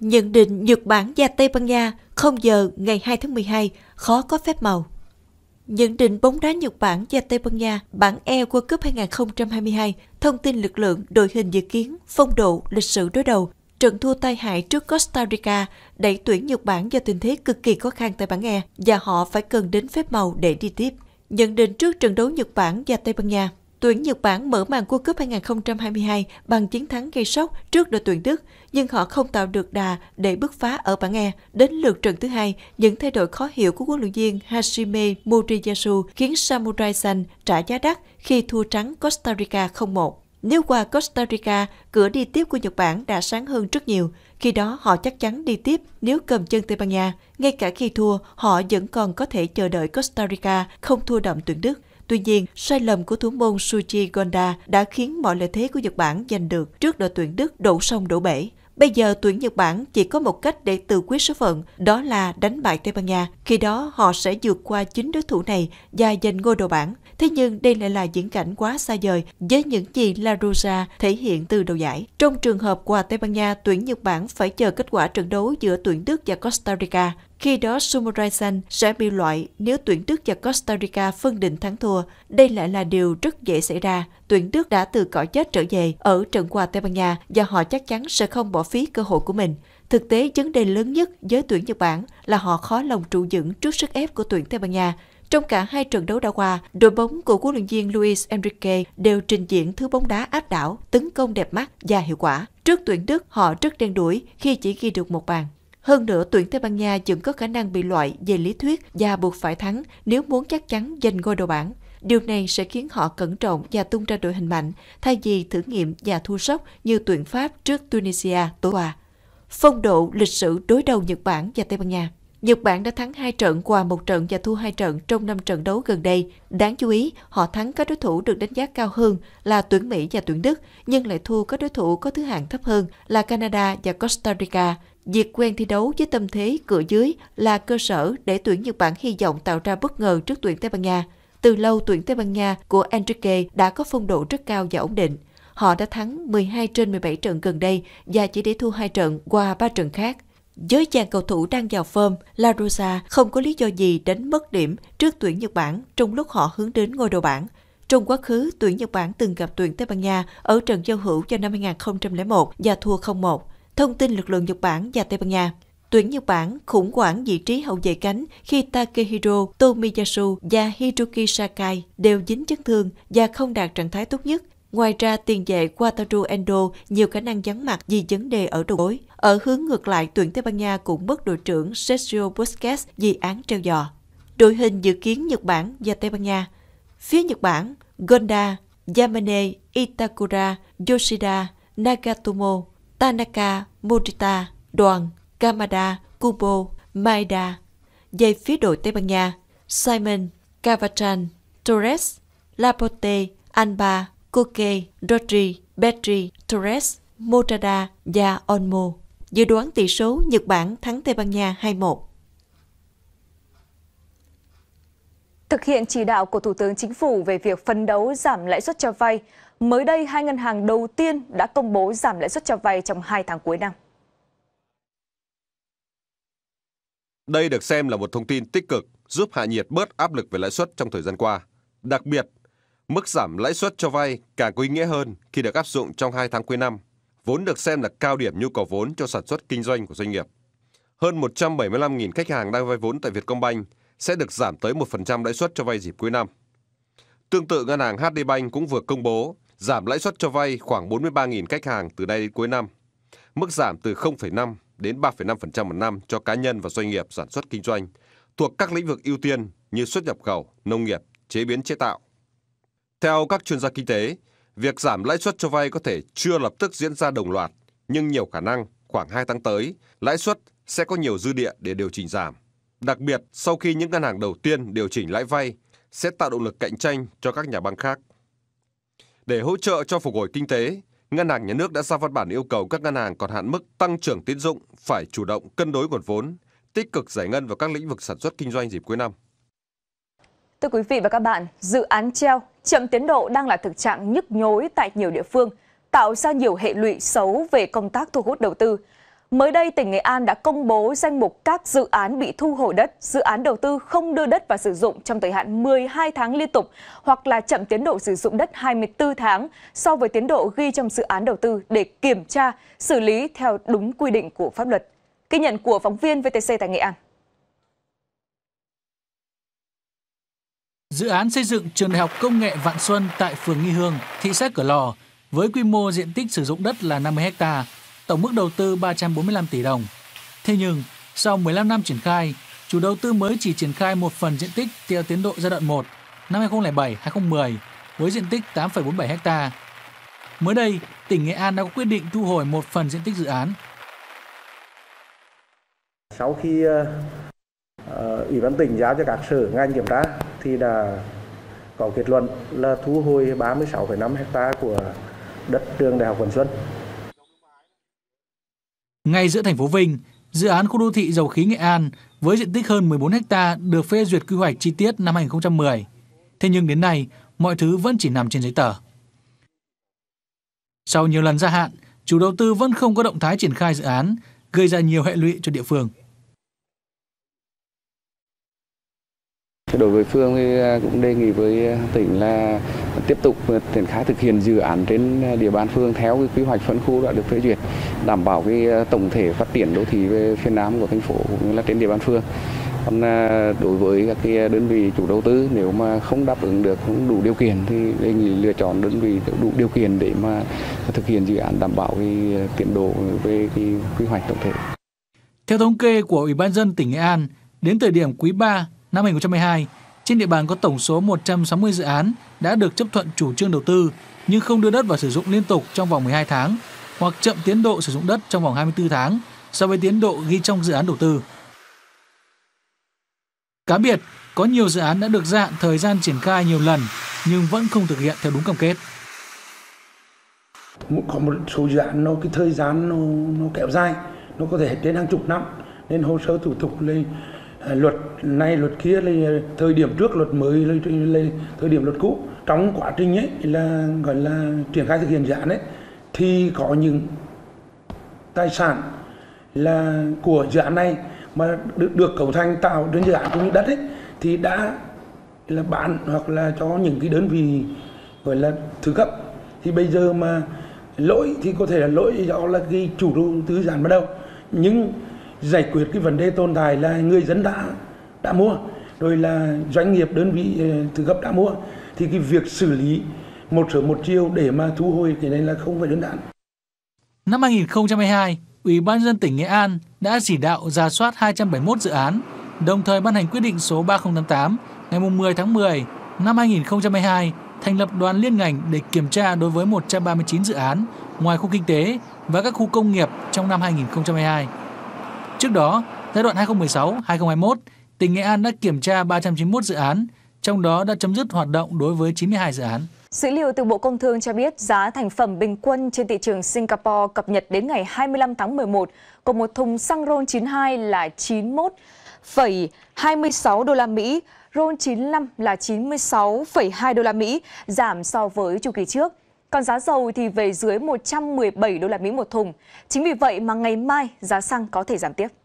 Nhận định Nhật Bản và Tây Ban Nha không giờ ngày 2 tháng 12 khó có phép màu. Nhận định bóng đá Nhật Bản và Tây Ban Nha bảng E World Cup 2022 thông tin lực lượng, đội hình dự kiến, phong độ, lịch sử đối đầu, trận thua tai hại trước Costa Rica đẩy tuyển Nhật Bản vào tình thế cực kỳ khó khăn tại bảng E và họ phải cần đến phép màu để đi tiếp. Nhận định trước trận đấu Nhật Bản và Tây Ban Nha, Tuyển Nhật Bản mở màn World Cup 2022 bằng chiến thắng gây sốc trước đội tuyển Đức, nhưng họ không tạo được đà để bứt phá ở bảng E. Đến lượt trận thứ hai, những thay đổi khó hiểu của huấn luyện viên Hashime Moriyasu khiến Samurai San trả giá đắt khi thua trắng Costa Rica 0-1. Nếu qua Costa Rica, cửa đi tiếp của Nhật Bản đã sáng hơn rất nhiều. Khi đó họ chắc chắn đi tiếp nếu cầm chân Tây Ban Nha. Ngay cả khi thua, họ vẫn còn có thể chờ đợi Costa Rica không thua đậm tuyển Đức. Tuy nhiên, sai lầm của thủ môn Suji Gonda đã khiến mọi lợi thế của Nhật Bản giành được trước đội tuyển Đức đổ sông đổ bể. Bây giờ tuyển Nhật Bản chỉ có một cách để tự quyết số phận, đó là đánh bại Tây Ban Nha. Khi đó họ sẽ vượt qua chính đối thủ này và giành ngôi đầu bảng. Thế nhưng đây lại là diễn cảnh quá xa vời với những gì La Rosa thể hiện từ đầu giải. Trong trường hợp qua Tây Ban Nha, tuyển Nhật Bản phải chờ kết quả trận đấu giữa tuyển Đức và Costa Rica. Khi đó Sumuraisan sẽ bị loại nếu tuyển Đức và Costa Rica phân định thắng thua. Đây lại là điều rất dễ xảy ra. Tuyển Đức đã từ cõi chết trở về ở trận qua Tây Ban Nha và họ chắc chắn sẽ không bỏ phí cơ hội của mình. Thực tế, vấn đề lớn nhất với tuyển Nhật Bản là họ khó lòng trụ vững trước sức ép của tuyển Tây Ban Nha. Trong cả hai trận đấu đã qua, đội bóng của huấn luyện viên Luis Enrique đều trình diễn thứ bóng đá áp đảo, tấn công đẹp mắt và hiệu quả. Trước tuyển Đức, họ rất đen đuổi khi chỉ ghi được một bàn. Hơn nữa, tuyển Tây Ban Nha vẫn có khả năng bị loại về lý thuyết và buộc phải thắng nếu muốn chắc chắn giành ngôi đầu bảng. Điều này sẽ khiến họ cẩn trọng và tung ra đội hình mạnh, thay vì thử nghiệm và thua sốc như tuyển Pháp trước Tunisia tối qua. Phong độ lịch sử đối đầu Nhật Bản và Tây Ban Nha Nhật Bản đã thắng 2 trận qua một trận và thua 2 trận trong 5 trận đấu gần đây. Đáng chú ý, họ thắng các đối thủ được đánh giá cao hơn là tuyển Mỹ và tuyển Đức, nhưng lại thua các đối thủ có thứ hạng thấp hơn là Canada và Costa Rica. Việc quen thi đấu với tâm thế cửa dưới là cơ sở để tuyển Nhật Bản hy vọng tạo ra bất ngờ trước tuyển Tây Ban Nha. Từ lâu tuyển Tây Ban Nha của Enrique đã có phong độ rất cao và ổn định. Họ đã thắng 12 trên 17 trận gần đây và chỉ để thua 2 trận qua 3 trận khác. Giới chàng cầu thủ đang vào form, La Rosa không có lý do gì đánh mất điểm trước tuyển Nhật Bản trong lúc họ hướng đến ngôi đầu bảng. Trong quá khứ, tuyển Nhật Bản từng gặp tuyển Tây Ban Nha ở trận giao hữu vào năm 2001 và thua 0-1 thông tin lực lượng Nhật Bản và Tây Ban Nha. Tuyển Nhật Bản khủng hoảng vị trí hậu vệ cánh khi Takehiro Tomiyasu và Hiroki Sakai đều dính chấn thương và không đạt trạng thái tốt nhất. Ngoài ra, tiền vệ Wataru Endo nhiều khả năng vắng mặt vì vấn đề ở đầu gối. Ở hướng ngược lại, tuyển Tây Ban Nha cũng mất đội trưởng Sergio Busquets vì án treo giò. Đội hình dự kiến Nhật Bản và Tây Ban Nha. Phía Nhật Bản, Gonda, Yamane, Itakura, Yoshida, Nagatomo, Tanaka, Morita, Đoàn, Kamada, Kubo, Maida, Dây phía đội Tây Ban Nha, Simon, Cavachan, Torres, Laporte, Anba, Koke, Rodri, Petri, Torres, Motada và Onmo, Dự đoán tỷ số Nhật Bản thắng Tây Ban Nha 2-1. Thực hiện chỉ đạo của Thủ tướng Chính phủ về việc phấn đấu giảm lãi suất cho vay, mới đây hai ngân hàng đầu tiên đã công bố giảm lãi suất cho vay trong 2 tháng cuối năm. Đây được xem là một thông tin tích cực giúp hạ nhiệt bớt áp lực về lãi suất trong thời gian qua. Đặc biệt, mức giảm lãi suất cho vay càng có ý nghĩa hơn khi được áp dụng trong 2 tháng cuối năm, vốn được xem là cao điểm nhu cầu vốn cho sản xuất kinh doanh của doanh nghiệp. Hơn 175.000 khách hàng đang vay vốn tại Vietcombank – sẽ được giảm tới 1% lãi suất cho vay dịp cuối năm. Tương tự, ngân hàng HD Bank cũng vừa công bố giảm lãi suất cho vay khoảng 43.000 khách hàng từ nay đến cuối năm. Mức giảm từ 0,5 đến 3,5% một năm cho cá nhân và doanh nghiệp sản xuất kinh doanh thuộc các lĩnh vực ưu tiên như xuất nhập khẩu, nông nghiệp, chế biến chế tạo. Theo các chuyên gia kinh tế, việc giảm lãi suất cho vay có thể chưa lập tức diễn ra đồng loạt, nhưng nhiều khả năng khoảng 2 tháng tới, lãi suất sẽ có nhiều dư địa để điều chỉnh giảm. Đặc biệt, sau khi những ngân hàng đầu tiên điều chỉnh lãi vay sẽ tạo động lực cạnh tranh cho các nhà băng khác. Để hỗ trợ cho phục hồi kinh tế, Ngân hàng Nhà nước đã ra văn bản yêu cầu các ngân hàng còn hạn mức tăng trưởng tín dụng phải chủ động cân đối nguồn vốn, tích cực giải ngân vào các lĩnh vực sản xuất kinh doanh dịp cuối năm. Thưa quý vị và các bạn, dự án treo chậm tiến độ đang là thực trạng nhức nhối tại nhiều địa phương, tạo ra nhiều hệ lụy xấu về công tác thu hút đầu tư. Mới đây, tỉnh Nghệ An đã công bố danh mục các dự án bị thu hồi đất, dự án đầu tư không đưa đất vào sử dụng trong thời hạn 12 tháng liên tục hoặc là chậm tiến độ sử dụng đất 24 tháng so với tiến độ ghi trong dự án đầu tư để kiểm tra, xử lý theo đúng quy định của pháp luật. Ghi nhận của phóng viên VTC tại Nghệ An. Dự án xây dựng trường đại học công nghệ Vạn Xuân tại phường Nghi Hương, thị xã Cửa Lò với quy mô diện tích sử dụng đất là 50 hectare tổng mức đầu tư 345 tỷ đồng. Thế nhưng, sau 15 năm triển khai, chủ đầu tư mới chỉ triển khai một phần diện tích theo tiến độ giai đoạn 1 năm 2007-2010 với diện tích 8,47 ha. Mới đây, tỉnh Nghệ An đã có quyết định thu hồi một phần diện tích dự án. Sau khi uh, Ủy ban tỉnh giao cho các sở ngành kiểm tra thì đã có kết luận là thu hồi 36,5 ha của đất trường Đại học Vân Xuân. Ngay giữa thành phố Vinh, dự án khu đô thị dầu khí Nghệ An với diện tích hơn 14 ha được phê duyệt quy hoạch chi tiết năm 2010. Thế nhưng đến nay, mọi thứ vẫn chỉ nằm trên giấy tờ. Sau nhiều lần gia hạn, chủ đầu tư vẫn không có động thái triển khai dự án, gây ra nhiều hệ lụy cho địa phương. Đối với phương thì à, cũng đề nghị với tỉnh là tiếp tục triển khai thực hiện dự án trên địa bàn phương theo cái quy hoạch phân khu đã được phê duyệt, đảm bảo cái à, tổng thể phát triển đô thị về phía nam của thành phố cũng như là trên địa bàn phương Còn à, đối với các cái đơn vị chủ đầu tư nếu mà không đáp ứng được không đủ điều kiện thì đề nghị lựa chọn đơn vị đủ điều kiện để mà thực hiện dự án đảm bảo cái tiến độ về cái quy hoạch tổng thể. Theo thống kê của Ủy ban dân tỉnh Nghệ An, đến thời điểm quý 3 năm 2012, trên địa bàn có tổng số 160 dự án đã được chấp thuận chủ trương đầu tư nhưng không đưa đất vào sử dụng liên tục trong vòng 12 tháng hoặc chậm tiến độ sử dụng đất trong vòng 24 tháng so với tiến độ ghi trong dự án đầu tư. Cá biệt, có nhiều dự án đã được gia hạn thời gian triển khai nhiều lần nhưng vẫn không thực hiện theo đúng cam kết. Có một số dự án nó cái thời gian nó, nó kéo dài, nó có thể đến hàng chục năm nên hồ sơ thủ tục lên Ờ, luật này luật kia là thời điểm trước luật mới là, là thời điểm luật cũ trong quá trình ấy là gọi là triển khai thực hiện dự án ấy thì có những tài sản là của dự án này mà được, được cấu thành tạo trên dự án cũng như đất ấy thì đã là bán hoặc là cho những cái đơn vị gọi là thứ cấp thì bây giờ mà lỗi thì có thể là lỗi do là cái chủ đầu tư dự án ban đầu nhưng giải quyết cái vấn đề tồn tại là người dân đã đã mua rồi là doanh nghiệp đơn vị ờ, thứ cấp đã mua thì cái việc xử lý một sớm một chiều để mà thu hồi thì này là không phải đơn giản. Năm 2022, Ủy ban dân tỉnh Nghệ An đã chỉ đạo ra soát 271 dự án, đồng thời ban hành quyết định số 3088 ngày 10 tháng 10 năm 2022 thành lập đoàn liên ngành để kiểm tra đối với 139 dự án ngoài khu kinh tế và các khu công nghiệp trong năm 2022. Trước đó, giai đoạn 2016-2021, tỉnh Nghệ An đã kiểm tra 391 dự án, trong đó đã chấm dứt hoạt động đối với 92 dự án. Dữ liệu từ Bộ Công Thương cho biết giá thành phẩm bình quân trên thị trường Singapore cập nhật đến ngày 25 tháng 11 của một thùng xăng RON 92 là 91,26 đô la Mỹ, RON 95 là 96,2 đô la Mỹ, giảm so với chu kỳ trước. Còn giá dầu thì về dưới 117 đô la Mỹ một thùng. Chính vì vậy mà ngày mai giá xăng có thể giảm tiếp.